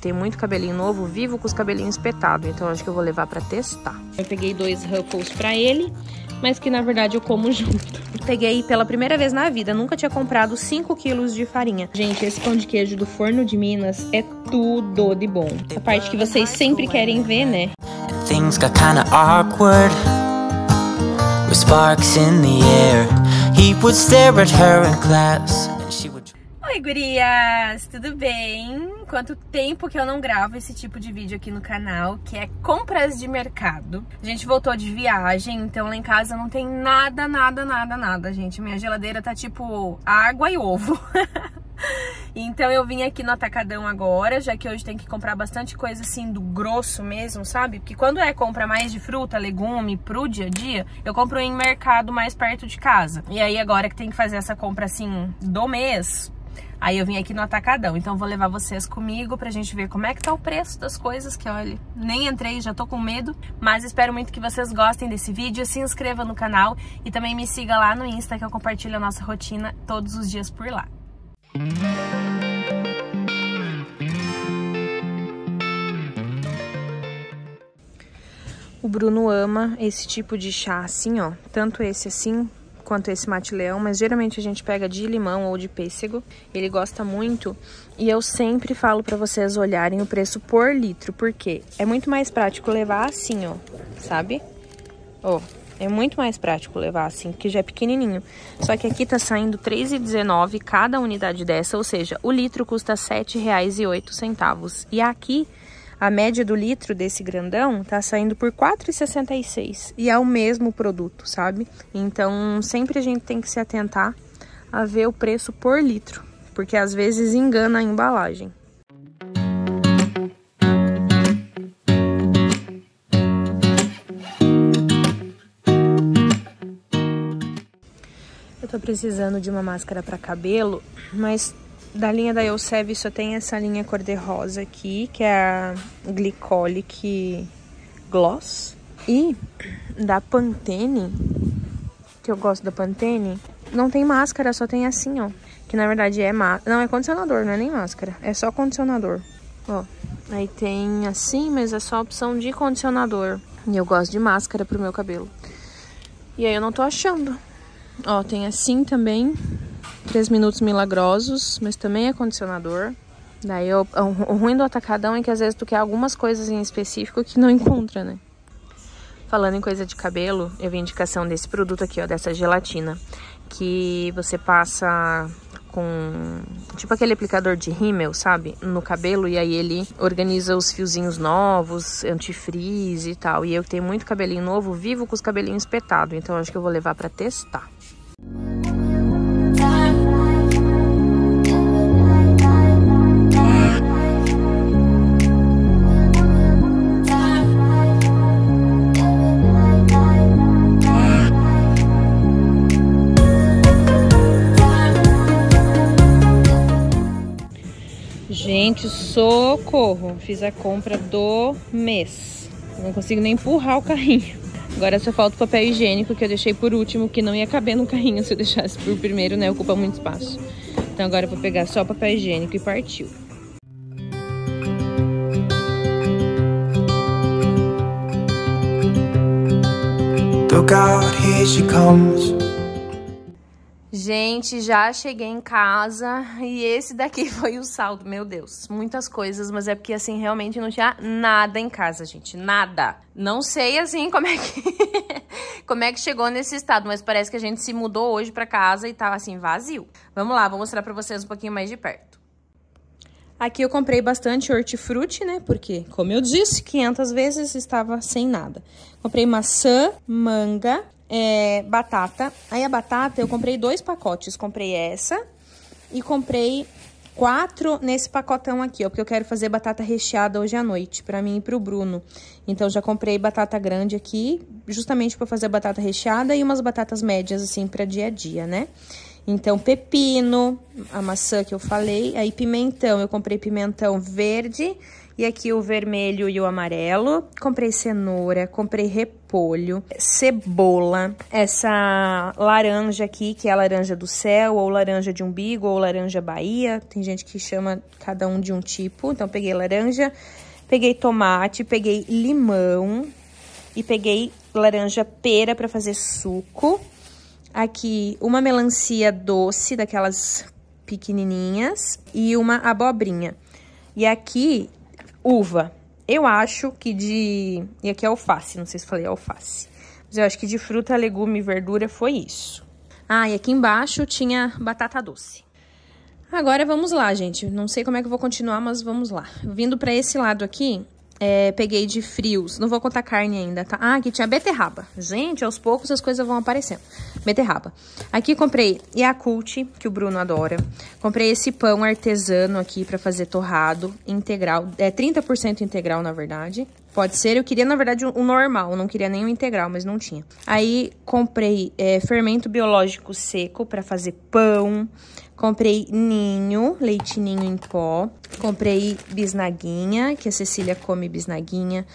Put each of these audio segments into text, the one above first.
Tem muito cabelinho novo, vivo com os cabelinhos espetados, então acho que eu vou levar para testar. Eu peguei dois ruffles para ele, mas que na verdade eu como junto. Peguei pela primeira vez na vida, nunca tinha comprado 5 quilos de farinha. Gente, esse pão de queijo do forno de Minas é tudo de bom. A parte que vocês sempre querem ver, né? Things got kinda awkward With sparks in the air He would stare at her in class Oi, gurias! Tudo bem? quanto tempo que eu não gravo esse tipo de vídeo aqui no canal, que é compras de mercado. A gente voltou de viagem, então lá em casa não tem nada, nada, nada, nada, gente. Minha geladeira tá tipo água e ovo. Então eu vim aqui no Atacadão agora, já que hoje tem que comprar bastante coisa assim do grosso mesmo, sabe? Porque quando é compra mais de fruta, legume, pro dia a dia, eu compro em mercado mais perto de casa. E aí agora que tem que fazer essa compra assim do mês, Aí eu vim aqui no Atacadão, então vou levar vocês comigo pra gente ver como é que tá o preço das coisas, que olha, nem entrei, já tô com medo, mas espero muito que vocês gostem desse vídeo, se inscreva no canal e também me siga lá no Insta que eu compartilho a nossa rotina todos os dias por lá. O Bruno ama esse tipo de chá assim, ó. Tanto esse assim, quanto esse mate-leão, mas geralmente a gente pega de limão ou de pêssego. Ele gosta muito e eu sempre falo para vocês olharem o preço por litro, porque é muito mais prático levar assim, ó, sabe? Ó, é muito mais prático levar assim, que já é pequenininho. Só que aqui tá saindo R$ 3,19 cada unidade dessa, ou seja, o litro custa R$ 7,08. E aqui a média do litro desse grandão tá saindo por 4,66 e é o mesmo produto, sabe? Então, sempre a gente tem que se atentar a ver o preço por litro, porque às vezes engana a embalagem. Eu tô precisando de uma máscara para cabelo, mas da linha da Elseve só tem essa linha cor-de-rosa aqui, que é a Glycolic Gloss. E da Pantene, que eu gosto da Pantene, não tem máscara, só tem assim, ó. Que na verdade é máscara. Não, é condicionador, não é nem máscara. É só condicionador. Ó, aí tem assim, mas é só opção de condicionador. E eu gosto de máscara pro meu cabelo. E aí eu não tô achando. Ó, tem assim também, 3 minutos milagrosos, mas também é condicionador. Daí o ruim do atacadão é que às vezes tu quer algumas coisas em específico que não encontra, né? Falando em coisa de cabelo, eu vi indicação desse produto aqui, ó, dessa gelatina, que você passa com tipo aquele aplicador de rímel, sabe, no cabelo e aí ele organiza os fiozinhos novos, antifreeze e tal. E eu tenho muito cabelinho novo, vivo com os cabelinhos espetados, então acho que eu vou levar para testar. Música Gente, socorro! Fiz a compra do mês. Não consigo nem empurrar o carrinho. Agora só falta o papel higiênico que eu deixei por último, que não ia caber no carrinho se eu deixasse por primeiro, né? Ocupa muito espaço. Então agora eu vou pegar só o papel higiênico e partiu. Look out, here she comes. Gente, já cheguei em casa e esse daqui foi o saldo. Meu Deus, muitas coisas, mas é porque, assim, realmente não tinha nada em casa, gente. Nada. Não sei, assim, como é que... como é que chegou nesse estado, mas parece que a gente se mudou hoje para casa e tava tá, assim, vazio. Vamos lá, vou mostrar para vocês um pouquinho mais de perto. Aqui eu comprei bastante hortifruti, né? Porque, como eu disse, 500 vezes estava sem nada. Comprei maçã, manga, é, batata. Aí a batata eu comprei dois pacotes. Comprei essa e comprei quatro nesse pacotão aqui, ó. Porque eu quero fazer batata recheada hoje à noite, pra mim e pro Bruno. Então, já comprei batata grande aqui, justamente pra fazer batata recheada e umas batatas médias, assim, pra dia a dia, né? Então, pepino, a maçã que eu falei. Aí, pimentão, eu comprei pimentão verde e aqui o vermelho e o amarelo. Comprei cenoura, comprei repolho, cebola, essa laranja aqui, que é a laranja do céu, ou laranja de umbigo, ou laranja Bahia. Tem gente que chama cada um de um tipo. Então, peguei laranja, peguei tomate, peguei limão e peguei laranja pera para fazer suco. Aqui, uma melancia doce, daquelas pequenininhas, e uma abobrinha. E aqui uva. Eu acho que de... E aqui é alface, não sei se falei alface. Mas eu acho que de fruta, legume e verdura foi isso. Ah, e aqui embaixo tinha batata doce. Agora vamos lá, gente. Não sei como é que eu vou continuar, mas vamos lá. Vindo para esse lado aqui, é, peguei de frios. Não vou contar carne ainda, tá? Ah, aqui tinha beterraba. Gente, aos poucos as coisas vão aparecendo. Beterraba. Aqui comprei Yakult, que o Bruno adora. Comprei esse pão artesano aqui pra fazer torrado integral. É 30% integral, na verdade. Pode ser, eu queria, na verdade, o um normal, não queria nem o integral, mas não tinha. Aí comprei é, fermento biológico seco para fazer pão, comprei ninho, leite ninho em pó, Comprei bisnaguinha, que a Cecília come bisnaguinha.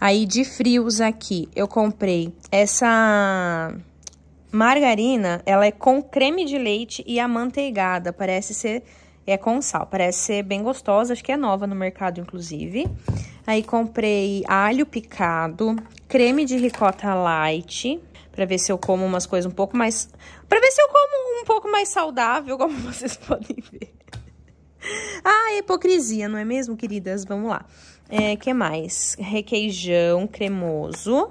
Aí, de frios aqui, eu comprei essa margarina, ela é com creme de leite e amanteigada. Parece ser, é com sal, parece ser bem gostosa, acho que é nova no mercado, inclusive. Aí, comprei alho picado, creme de ricota light, para ver se eu como umas coisas um pouco mais... para ver se eu como um pouco mais saudável, como vocês podem ver. ah, hipocrisia, não é mesmo, queridas? Vamos lá. É, que mais? Requeijão cremoso.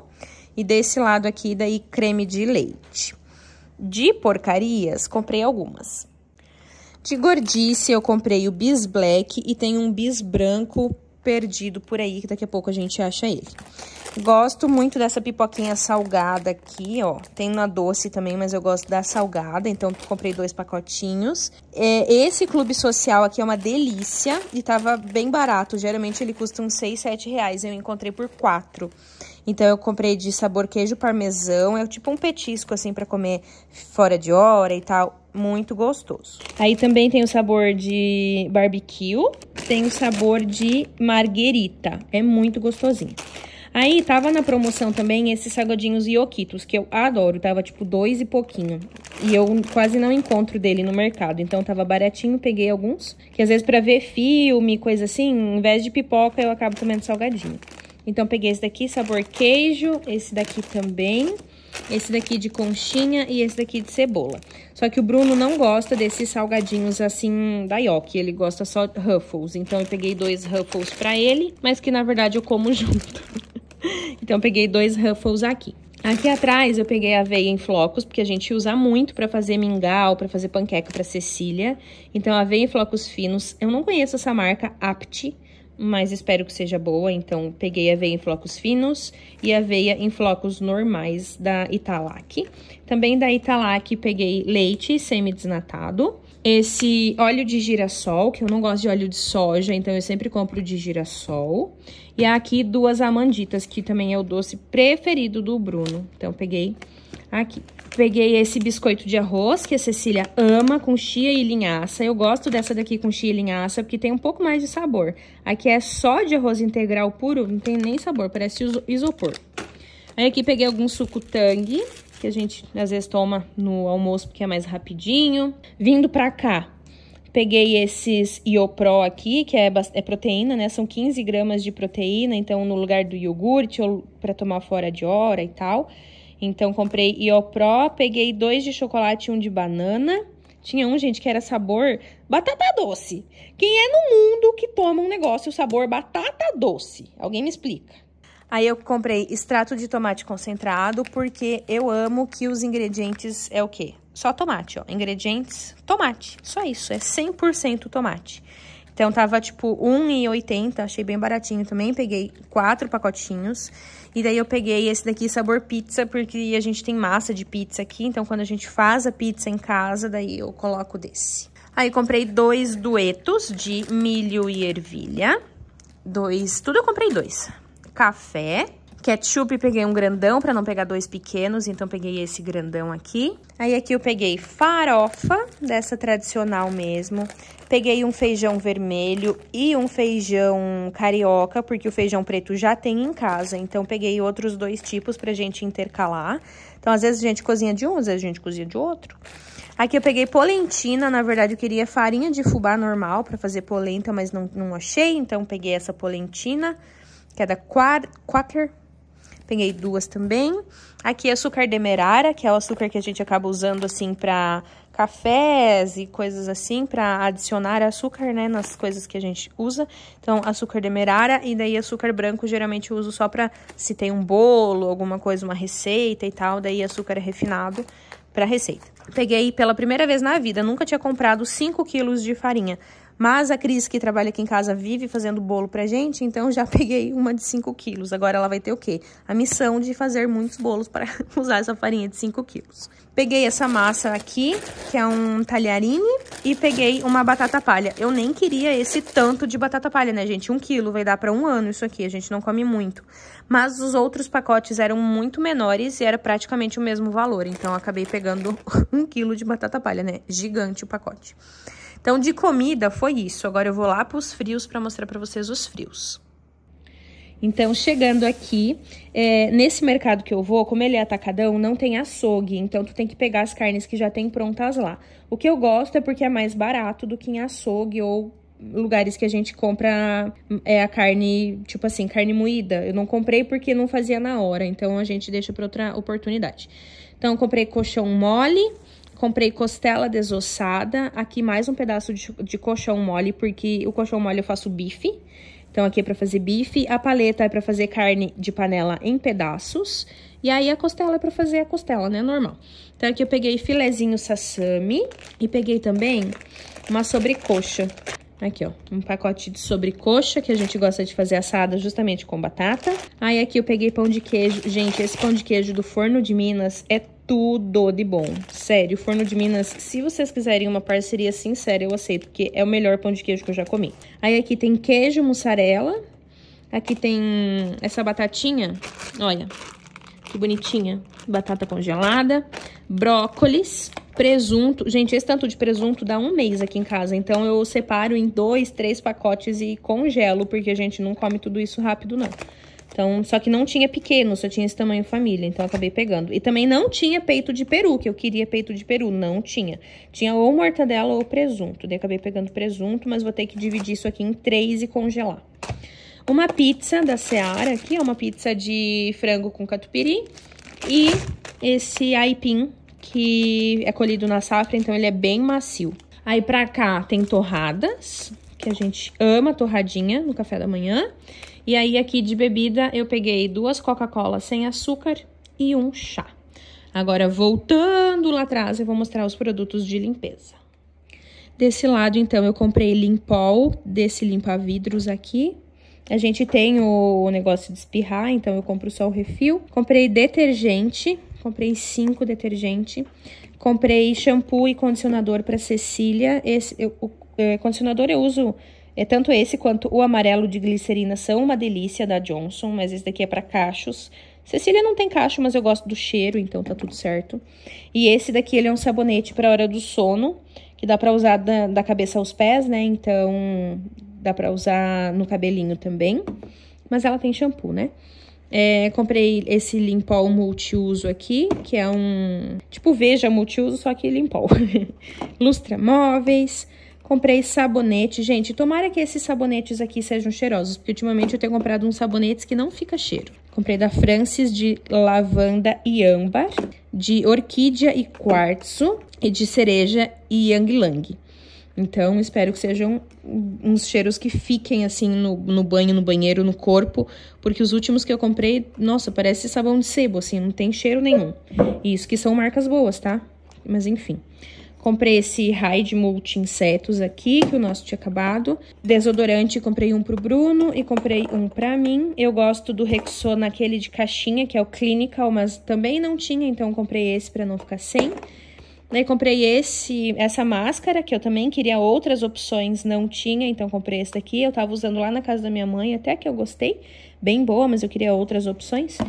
E desse lado aqui, daí, creme de leite. De porcarias, comprei algumas. De gordice, eu comprei o bis black e tem um bis branco perdido por aí, que daqui a pouco a gente acha ele. Gosto muito dessa pipoquinha salgada aqui, ó. Tem na doce também, mas eu gosto da salgada, então comprei dois pacotinhos. É, esse clube social aqui é uma delícia e tava bem barato. Geralmente ele custa uns 6, 7 reais, eu encontrei por 4. Então eu comprei de sabor queijo parmesão, é tipo um petisco assim para comer fora de hora e tal, muito gostoso. Aí também tem o sabor de barbecue, tem o sabor de marguerita. É muito gostosinho. Aí tava na promoção também esses salgadinhos Yokitos, que eu adoro, tava tipo dois e pouquinho. E eu quase não encontro dele no mercado, então tava baratinho, peguei alguns. Que às vezes para ver filme, coisa assim, em vez de pipoca eu acabo comendo salgadinho. Então peguei esse daqui, sabor queijo, esse daqui também esse daqui de conchinha e esse daqui de cebola. Só que o Bruno não gosta desses salgadinhos assim da Yoki, ele gosta só Ruffles. Então eu peguei dois Ruffles pra ele, mas que na verdade eu como junto. então eu peguei dois Ruffles aqui. Aqui atrás eu peguei aveia em flocos, porque a gente usa muito para fazer mingau, para fazer panqueca para Cecília. Então, aveia em flocos finos. Eu não conheço essa marca, Apti, mas espero que seja boa. Então, peguei aveia em flocos finos e aveia em flocos normais da Italac. Também da Italac peguei leite semidesnatado, esse óleo de girassol, que eu não gosto de óleo de soja, então eu sempre compro de girassol. E aqui duas amanditas, que também é o doce preferido do Bruno. Então, peguei aqui. Peguei esse biscoito de arroz, que a Cecília ama, com chia e linhaça. Eu gosto dessa daqui com chia e linhaça, porque tem um pouco mais de sabor. Aqui é só de arroz integral puro, não tem nem sabor, parece isopor. Aí aqui peguei algum suco tangue, que a gente às vezes toma no almoço, porque é mais rapidinho. Vindo pra cá, peguei esses Iopro aqui, que é, é, proteína, né? São 15 gramas de proteína, então no lugar do iogurte ou para tomar fora de hora e tal. Então, comprei Iopro, peguei dois de chocolate e um de banana. Tinha um, gente, que era sabor batata doce. Quem é no mundo que toma um negócio sabor batata doce? Alguém me explica. Aí eu comprei extrato de tomate concentrado, porque eu amo que os ingredientes é o quê? Só tomate, ó. Ingredientes, tomate. Só isso, é 100% tomate. Então tava tipo 1,80, achei bem baratinho também, peguei quatro pacotinhos. E daí eu peguei esse daqui sabor pizza, porque a gente tem massa de pizza aqui, então quando a gente faz a pizza em casa, daí eu coloco desse. Aí comprei dois duetos de milho e ervilha, dois, tudo eu comprei dois. Café, Ketchup peguei um grandão para não pegar dois pequenos, então peguei esse grandão aqui. Aí aqui eu peguei farofa, dessa tradicional mesmo. Peguei um feijão vermelho e um feijão carioca, porque o feijão preto já tem em casa. Então peguei outros dois tipos pra gente intercalar. Então às vezes a gente cozinha de um, às vezes a gente cozinha de outro. Aqui eu peguei polentina, na verdade eu queria farinha de fubá normal para fazer polenta, mas não, não achei. Então peguei essa polentina, que é da Quaker... Peguei duas também. Aqui é açúcar demerara, que é o açúcar que a gente acaba usando, assim, para cafés e coisas assim, para adicionar açúcar, né, nas coisas que a gente usa. Então, açúcar demerara e daí açúcar branco geralmente eu uso só para se tem um bolo, alguma coisa, uma receita e tal, daí açúcar é refinado para receita. Peguei pela primeira vez na vida, nunca tinha comprado 5 quilos de farinha. Mas a Cris, que trabalha aqui em casa, vive fazendo bolo pra gente, então já peguei uma de 5 quilos. Agora ela vai ter o quê? A missão de fazer muitos bolos para usar essa farinha de 5 quilos. Peguei essa massa aqui, que é um talharine, e peguei uma batata palha. Eu nem queria esse tanto de batata palha, né, gente? Um quilo vai dar para um ano isso aqui, a gente não come muito. Mas os outros pacotes eram muito menores e era praticamente o mesmo valor, então acabei pegando um quilo de batata palha, né? Gigante o pacote. Então, de comida foi isso. Agora eu vou lá para os frios para mostrar para vocês os frios. Então, chegando aqui, é, nesse mercado que eu vou, como ele é atacadão, não tem açougue, então tu tem que pegar as carnes que já tem prontas lá. O que eu gosto é porque é mais barato do que em açougue ou lugares que a gente compra hum, é a carne, tipo assim, carne moída. Eu não comprei porque não fazia na hora, então a gente deixa para outra oportunidade. Então, comprei colchão mole, Comprei costela desossada. Aqui mais um pedaço de, de colchão mole, porque o colchão mole eu faço bife. Então, aqui é para fazer bife. A paleta é para fazer carne de panela em pedaços. E aí, a costela é para fazer a costela, né? Normal. Então, aqui eu peguei filezinho sassami. E peguei também uma sobrecoxa. Aqui, ó, um pacote de sobrecoxa, que a gente gosta de fazer assada justamente com batata. Aí aqui eu peguei pão de queijo. Gente, esse pão de queijo do forno de Minas é tudo de bom. Sério, Forno de Minas, se vocês quiserem uma parceria sincera, eu aceito, porque é o melhor pão de queijo que eu já comi. Aí aqui tem queijo, mussarela. Aqui tem essa batatinha, olha, que bonitinha. Batata congelada, brócolis, presunto. Gente, esse tanto de presunto dá um mês aqui em casa, então eu separo em dois, três pacotes e congelo, porque a gente não come tudo isso rápido, não. Então, só que não tinha pequeno, só tinha esse tamanho família, então acabei pegando. E também não tinha peito de peru, que eu queria peito de peru, não tinha. Tinha ou mortadela ou presunto, daí acabei pegando presunto, mas vou ter que dividir isso aqui em três e congelar. Uma pizza da Seara aqui, é uma pizza de frango com catupiry e esse aipim que é colhido na safra, então ele é bem macio. Aí pra cá tem torradas, que a gente ama torradinha no café da manhã. E aí, aqui de bebida, eu peguei duas Coca-Cola sem açúcar e um chá. Agora, voltando lá atrás, eu vou mostrar os produtos de limpeza. Desse lado, então, eu comprei Limpol, desse limpa-vidros aqui. A gente tem o negócio de espirrar, então eu compro só o refil. Comprei detergente, comprei cinco detergente. Comprei shampoo e condicionador para Cecília. Esse, eu, o é, condicionador eu uso é tanto esse quanto o amarelo de glicerina são uma delícia da Johnson, mas esse daqui é para cachos. Cecília não tem cacho, mas eu gosto do cheiro, então tá tudo certo. E esse daqui ele é um sabonete para hora do sono, que dá para usar da, da, cabeça aos pés, né? Então dá para usar no cabelinho também. Mas ela tem shampoo, né? É, comprei esse Limpol multiuso aqui, que é um tipo veja multiuso, só que Limpol. Lustra móveis, Comprei sabonete, gente. Tomara que esses sabonetes aqui sejam cheirosos, porque ultimamente eu tenho comprado uns sabonetes que não fica cheiro. Comprei da Francis de lavanda e âmbar, de orquídea e quartzo e de cereja e yang lang. Então, espero que sejam uns cheiros que fiquem assim no, no banho, no banheiro, no corpo, porque os últimos que eu comprei, nossa, parece sabão de sebo, assim, não tem cheiro nenhum. E isso que são marcas boas, tá? Mas enfim. Comprei esse raio multi-insetos aqui, que o nosso tinha acabado. Desodorante, comprei um pro Bruno e comprei um pra mim. Eu gosto do Rexona, aquele de caixinha, que é o Clinical, mas também não tinha, então comprei esse pra não ficar sem. Daí comprei esse, essa máscara, que eu também queria outras opções, não tinha, então comprei esse daqui. Eu tava usando lá na casa da minha mãe, até que eu gostei. Bem boa, mas eu queria outras opções.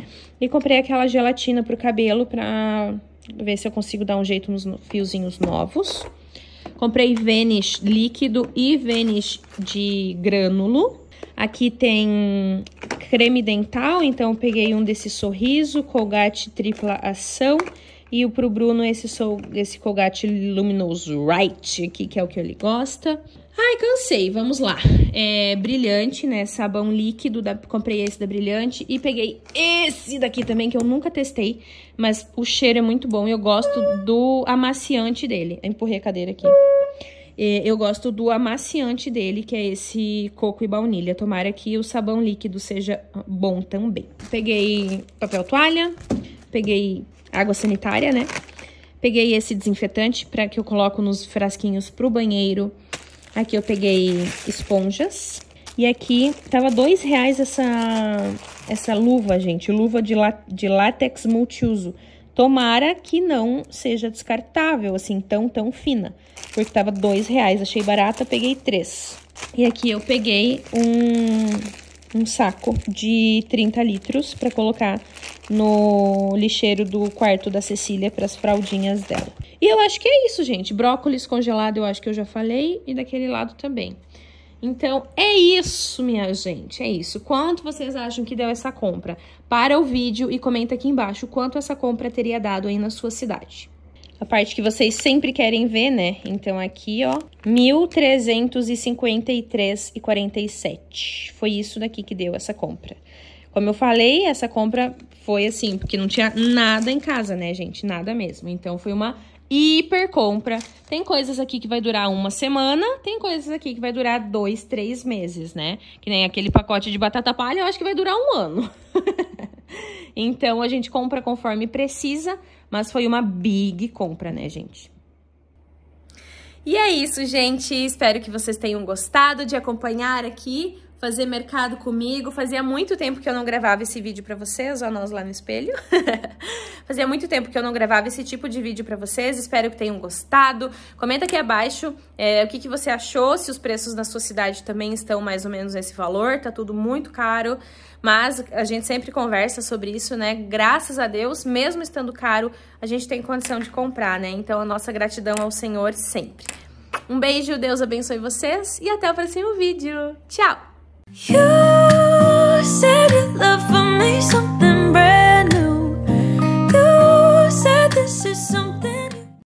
E comprei aquela gelatina pro cabelo pra ver se eu consigo dar um jeito nos fiozinhos novos. Comprei vênis líquido e vênis de grânulo. Aqui tem creme dental, então peguei um desse sorriso, Colgate tripla ação. E o pro Bruno esse, esse Colgate luminoso Right, aqui, que é o que ele gosta. Ai, cansei, vamos lá. É brilhante, né? Sabão líquido, da, comprei esse da Brilhante e peguei esse daqui também, que eu nunca testei, mas o cheiro é muito bom e eu gosto do amaciante dele. empurrei a cadeira aqui. É, eu gosto do amaciante dele, que é esse coco e baunilha. Tomara que o sabão líquido seja bom também. Peguei papel toalha, peguei água sanitária, né? Peguei esse desinfetante para que eu coloco nos frasquinhos pro banheiro Aqui eu peguei esponjas. E aqui tava dois reais essa, essa luva, gente. Luva de, lá, de látex multiuso. Tomara que não seja descartável, assim, tão, tão fina. Porque tava dois reais, achei barata, peguei três. E aqui eu peguei um, um saco de 30 litros para colocar no lixeiro do quarto da Cecília para as fraldinhas dela. E eu acho que é isso, gente. Brócolis congelado eu acho que eu já falei e daquele lado também. Então, é isso, minha gente, é isso. Quanto vocês acham que deu essa compra? Para o vídeo e comenta aqui embaixo quanto essa compra teria dado aí na sua cidade. A parte que vocês sempre querem ver, né? Então, aqui, ó, 1.353,47. Foi isso daqui que deu essa compra. Como eu falei, essa compra foi assim, porque não tinha nada em casa, né, gente? Nada mesmo. Então foi uma hiper compra. Tem coisas aqui que vai durar uma semana, tem coisas aqui que vai durar dois, três meses, né? Que nem aquele pacote de batata palha, eu acho que vai durar um ano. então a gente compra conforme precisa, mas foi uma big compra, né, gente? E é isso, gente. Espero que vocês tenham gostado de acompanhar aqui fazer mercado comigo. Fazia muito tempo que eu não gravava esse vídeo para vocês, ó, nós lá no espelho. Fazia muito tempo que eu não gravava esse tipo de vídeo para vocês. Espero que tenham gostado. Comenta aqui abaixo é, o que, que você achou, se os preços na sua cidade também estão mais ou menos nesse valor. Tá tudo muito caro, mas a gente sempre conversa sobre isso, né? Graças a Deus, mesmo estando caro, a gente tem condição de comprar, né? Então, a nossa gratidão ao Senhor sempre. Um beijo, Deus abençoe vocês e até o próximo vídeo. Tchau! You said you love for me something brand new. You said this is something.